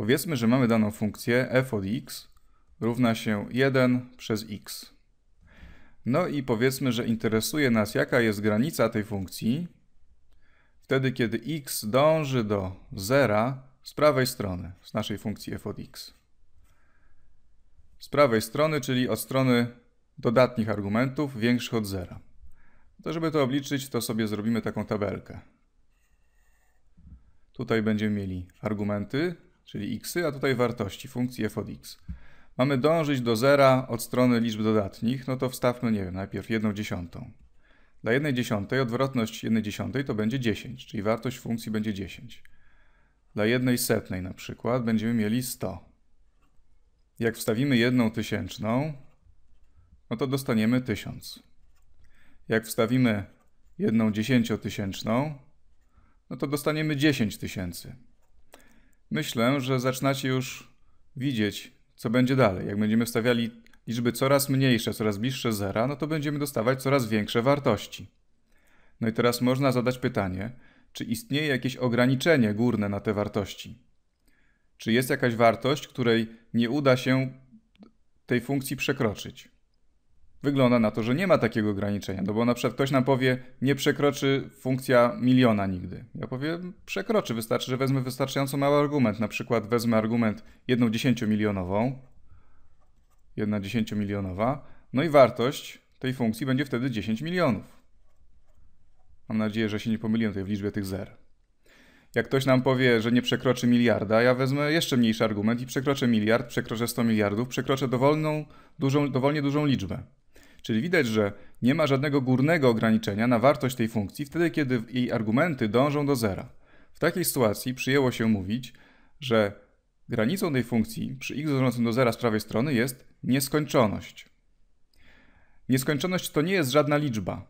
Powiedzmy, że mamy daną funkcję f od x równa się 1 przez x. No i powiedzmy, że interesuje nas jaka jest granica tej funkcji wtedy, kiedy x dąży do zera z prawej strony, z naszej funkcji f od x. Z prawej strony, czyli od strony dodatnich argumentów większych od zera. To żeby to obliczyć, to sobie zrobimy taką tabelkę. Tutaj będziemy mieli argumenty czyli x, a tutaj wartości, funkcji f od x. Mamy dążyć do zera od strony liczb dodatnich, no to wstawmy, nie wiem, najpierw jedną dziesiątą. Dla jednej dziesiątej odwrotność jednej dziesiątej to będzie 10, czyli wartość funkcji będzie 10. Dla jednej setnej na przykład będziemy mieli 100. Jak wstawimy jedną tysięczną, no to dostaniemy 1000. Jak wstawimy jedną dziesięciotysięczną, no to dostaniemy 10 tysięcy. Myślę, że zaczynacie już widzieć, co będzie dalej. Jak będziemy stawiali liczby coraz mniejsze, coraz bliższe zera, no to będziemy dostawać coraz większe wartości. No i teraz można zadać pytanie, czy istnieje jakieś ograniczenie górne na te wartości? Czy jest jakaś wartość, której nie uda się tej funkcji przekroczyć? Wygląda na to, że nie ma takiego ograniczenia, no bo na przykład ktoś nam powie, nie przekroczy funkcja miliona nigdy. Ja powiem, przekroczy, wystarczy, że wezmę wystarczająco mały argument. Na przykład wezmę argument jedną dziesięciomilionową, jedna dziesięciomilionowa, no i wartość tej funkcji będzie wtedy 10 milionów. Mam nadzieję, że się nie pomyliłem tutaj w liczbie tych zer. Jak ktoś nam powie, że nie przekroczy miliarda, ja wezmę jeszcze mniejszy argument i przekroczę miliard, przekroczę 100 miliardów, przekroczę dowolną, dużą, dowolnie dużą liczbę. Czyli widać, że nie ma żadnego górnego ograniczenia na wartość tej funkcji wtedy, kiedy jej argumenty dążą do zera. W takiej sytuacji przyjęło się mówić, że granicą tej funkcji przy x dążącym do zera z prawej strony jest nieskończoność. Nieskończoność to nie jest żadna liczba.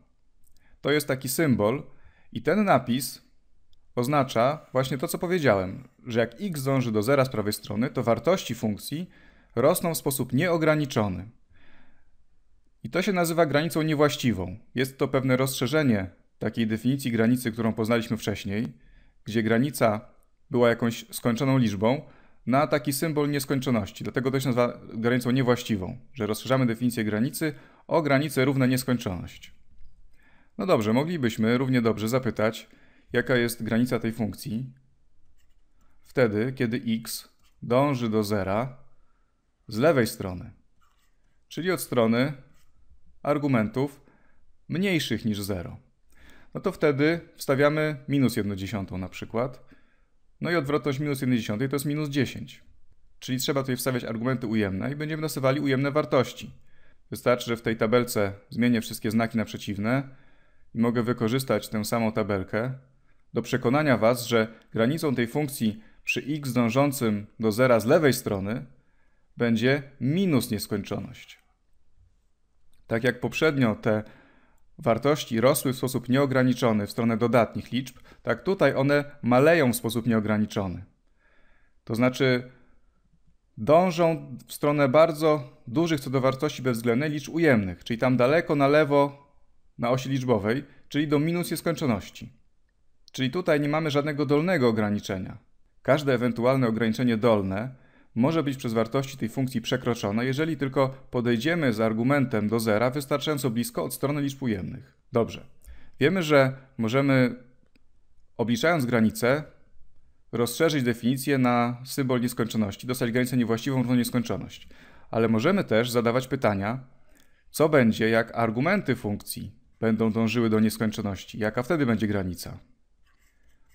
To jest taki symbol i ten napis oznacza właśnie to, co powiedziałem, że jak x dąży do zera z prawej strony, to wartości funkcji rosną w sposób nieograniczony. I to się nazywa granicą niewłaściwą. Jest to pewne rozszerzenie takiej definicji granicy, którą poznaliśmy wcześniej, gdzie granica była jakąś skończoną liczbą na taki symbol nieskończoności. Dlatego to się nazywa granicą niewłaściwą, że rozszerzamy definicję granicy o granicę równe nieskończoność. No dobrze, moglibyśmy równie dobrze zapytać, jaka jest granica tej funkcji wtedy, kiedy x dąży do zera z lewej strony, czyli od strony argumentów mniejszych niż 0. No to wtedy wstawiamy minus 1 dziesiątą na przykład. No i odwrotność minus 1 dziesiątej to jest minus 10. Czyli trzeba tutaj wstawiać argumenty ujemne i będziemy dostawali ujemne wartości. Wystarczy, że w tej tabelce zmienię wszystkie znaki na przeciwne i mogę wykorzystać tę samą tabelkę do przekonania Was, że granicą tej funkcji przy x dążącym do zera z lewej strony będzie minus nieskończoność. Tak jak poprzednio te wartości rosły w sposób nieograniczony w stronę dodatnich liczb, tak tutaj one maleją w sposób nieograniczony. To znaczy dążą w stronę bardzo dużych co do wartości bezwzględnej liczb ujemnych, czyli tam daleko na lewo na osi liczbowej, czyli do minus nieskończoności. Czyli tutaj nie mamy żadnego dolnego ograniczenia. Każde ewentualne ograniczenie dolne może być przez wartości tej funkcji przekroczone, jeżeli tylko podejdziemy z argumentem do zera wystarczająco blisko od strony liczb ujemnych. Dobrze. Wiemy, że możemy, obliczając granicę, rozszerzyć definicję na symbol nieskończoności, dostać granicę niewłaściwą równą nieskończoność. Ale możemy też zadawać pytania, co będzie, jak argumenty funkcji będą dążyły do nieskończoności? Jaka wtedy będzie granica?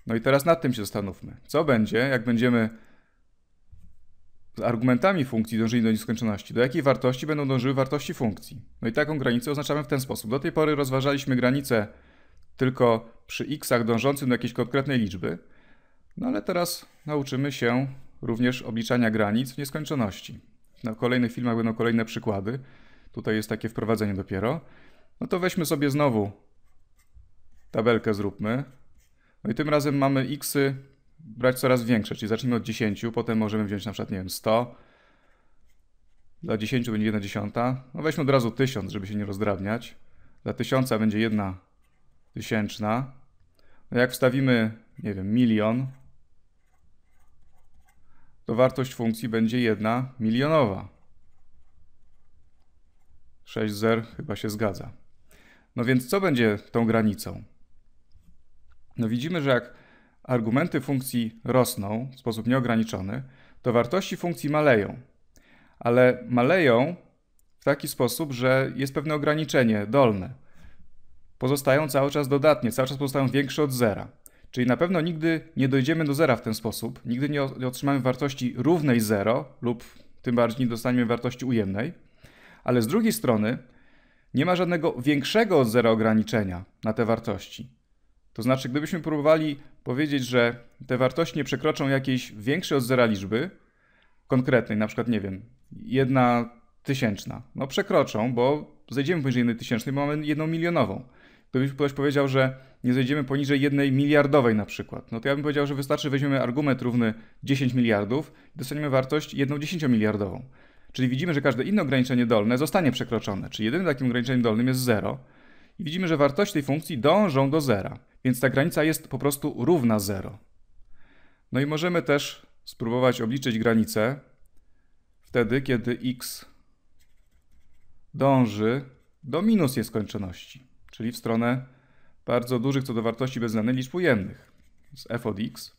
No i teraz nad tym się zastanówmy. Co będzie, jak będziemy z argumentami funkcji dążyli do nieskończoności, do jakiej wartości będą dążyły wartości funkcji. No i taką granicę oznaczamy w ten sposób. Do tej pory rozważaliśmy granice tylko przy x'ach dążącym do jakiejś konkretnej liczby, no ale teraz nauczymy się również obliczania granic w nieskończoności. Na kolejnych filmach będą kolejne przykłady. Tutaj jest takie wprowadzenie dopiero. No to weźmy sobie znowu tabelkę zróbmy. No i tym razem mamy x'y brać coraz większe, czyli zacznijmy od 10, potem możemy wziąć na przykład, nie wiem, 100. Dla 10 będzie 1 dziesiąta. No weźmy od razu 1000, żeby się nie rozdrabniać. Dla 1000 będzie 1 tysięczna. No jak wstawimy, nie wiem, milion, to wartość funkcji będzie 1 milionowa. 6 zer chyba się zgadza. No więc co będzie tą granicą? No widzimy, że jak argumenty funkcji rosną w sposób nieograniczony, to wartości funkcji maleją. Ale maleją w taki sposób, że jest pewne ograniczenie dolne. Pozostają cały czas dodatnie, cały czas pozostają większe od zera. Czyli na pewno nigdy nie dojdziemy do zera w ten sposób, nigdy nie otrzymamy wartości równej 0 lub tym bardziej nie dostaniemy wartości ujemnej. Ale z drugiej strony nie ma żadnego większego od zera ograniczenia na te wartości. To znaczy, gdybyśmy próbowali powiedzieć, że te wartości nie przekroczą jakiejś większej od zera liczby konkretnej, na przykład, nie wiem, jedna tysięczna. No przekroczą, bo zejdziemy poniżej jednej tysięcznej, bo mamy jedną milionową. Gdybyś ktoś powiedział, że nie zejdziemy poniżej jednej miliardowej na przykład, no to ja bym powiedział, że wystarczy, weźmiemy argument równy 10 miliardów i dostaniemy wartość jedną dziesięciomiliardową. Czyli widzimy, że każde inne ograniczenie dolne zostanie przekroczone. Czyli jedynym takim ograniczeniem dolnym jest zero i widzimy, że wartości tej funkcji dążą do zera, więc ta granica jest po prostu równa 0. No i możemy też spróbować obliczyć granicę wtedy, kiedy x dąży do minus nieskończoności, czyli w stronę bardzo dużych co do wartości bezwzględnych liczb ujemnych z f od x.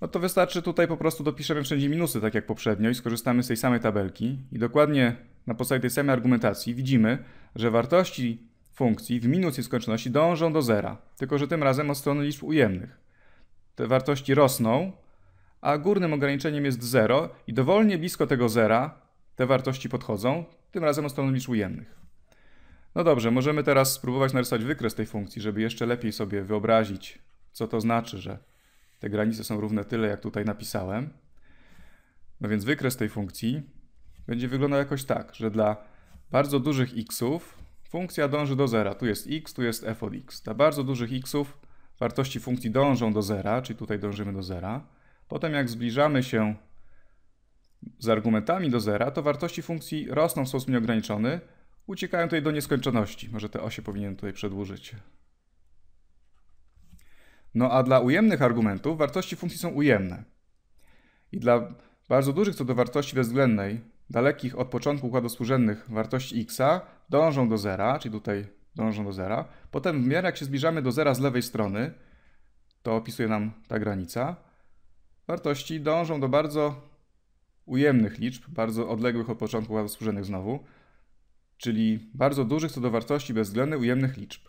No to wystarczy tutaj po prostu dopiszemy wszędzie minusy, tak jak poprzednio, i skorzystamy z tej samej tabelki. I dokładnie na podstawie tej samej argumentacji widzimy, że wartości funkcji w minus i skończoności dążą do zera, tylko że tym razem od strony liczb ujemnych. Te wartości rosną, a górnym ograniczeniem jest 0 i dowolnie blisko tego zera te wartości podchodzą, tym razem od strony liczb ujemnych. No dobrze, możemy teraz spróbować narysować wykres tej funkcji, żeby jeszcze lepiej sobie wyobrazić, co to znaczy, że te granice są równe tyle, jak tutaj napisałem. No więc wykres tej funkcji będzie wyglądał jakoś tak, że dla bardzo dużych xów Funkcja dąży do zera. Tu jest x, tu jest f od x. Dla bardzo dużych xów wartości funkcji dążą do zera, czyli tutaj dążymy do zera. Potem jak zbliżamy się z argumentami do zera, to wartości funkcji rosną w sposób nieograniczony, uciekają tutaj do nieskończoności. Może te osie powinienem tutaj przedłużyć. No a dla ujemnych argumentów wartości funkcji są ujemne. I dla bardzo dużych co do wartości bezwzględnej dalekich od początku układu współrzędnych wartości x dążą do zera, czyli tutaj dążą do zera. Potem w miarę jak się zbliżamy do zera z lewej strony, to opisuje nam ta granica, wartości dążą do bardzo ujemnych liczb, bardzo odległych od początku układu współrzędnych znowu, czyli bardzo dużych co do wartości bezwzględnych ujemnych liczb.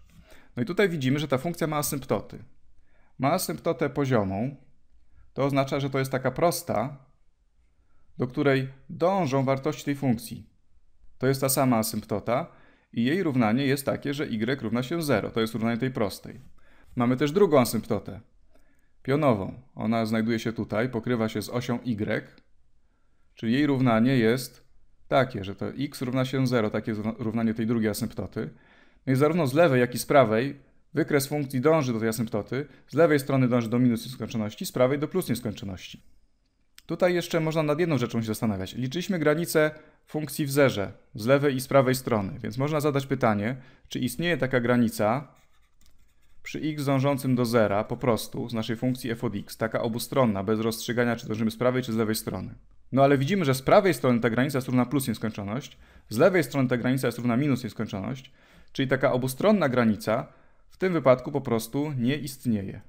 No i tutaj widzimy, że ta funkcja ma asymptoty. Ma asymptotę poziomą, to oznacza, że to jest taka prosta, do której dążą wartości tej funkcji. To jest ta sama asymptota i jej równanie jest takie, że y równa się 0. To jest równanie tej prostej. Mamy też drugą asymptotę, pionową. Ona znajduje się tutaj, pokrywa się z osią y, czyli jej równanie jest takie, że to x równa się 0, takie jest równanie tej drugiej asymptoty. No i zarówno z lewej, jak i z prawej wykres funkcji dąży do tej asymptoty, z lewej strony dąży do minus nieskończoności, z prawej do plus nieskończoności. Tutaj jeszcze można nad jedną rzeczą się zastanawiać. Liczyliśmy granice funkcji w zerze z lewej i z prawej strony, więc można zadać pytanie, czy istnieje taka granica przy x dążącym do zera po prostu z naszej funkcji f od x, taka obustronna, bez rozstrzygania, czy dążymy z prawej, czy z lewej strony. No ale widzimy, że z prawej strony ta granica jest równa plus nieskończoność, z lewej strony ta granica jest równa minus nieskończoność, czyli taka obustronna granica w tym wypadku po prostu nie istnieje.